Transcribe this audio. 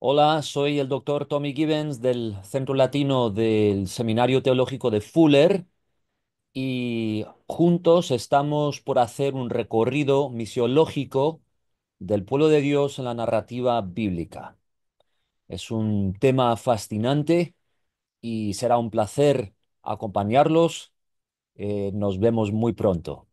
Hola, soy el doctor Tommy Gibbons del Centro Latino del Seminario Teológico de Fuller y juntos estamos por hacer un recorrido misiológico del pueblo de Dios en la narrativa bíblica. Es un tema fascinante y será un placer acompañarlos. Eh, nos vemos muy pronto.